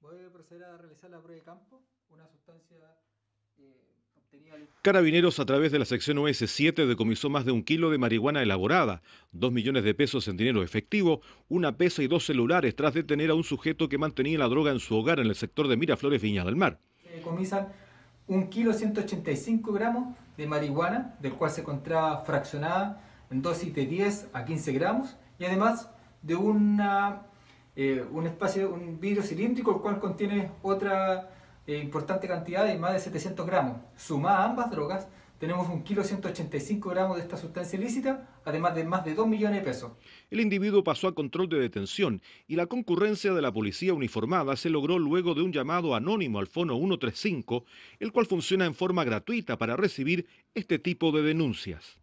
Voy a proceder a realizar la prueba de campo, una sustancia eh, Carabineros a través de la sección OS7 decomisó más de un kilo de marihuana elaborada, dos millones de pesos en dinero efectivo, una pesa y dos celulares tras detener a un sujeto que mantenía la droga en su hogar en el sector de Miraflores Viña del Mar. decomisan un kilo 185 gramos de marihuana, del cual se encontraba fraccionada en dosis de 10 a 15 gramos, y además de una eh, un espacio, un vidrio cilíndrico, el cual contiene otra eh, importante cantidad de más de 700 gramos. Sumada a ambas drogas, tenemos un kilo 185 gramos de esta sustancia ilícita, además de más de 2 millones de pesos. El individuo pasó a control de detención y la concurrencia de la policía uniformada se logró luego de un llamado anónimo al fono 135, el cual funciona en forma gratuita para recibir este tipo de denuncias.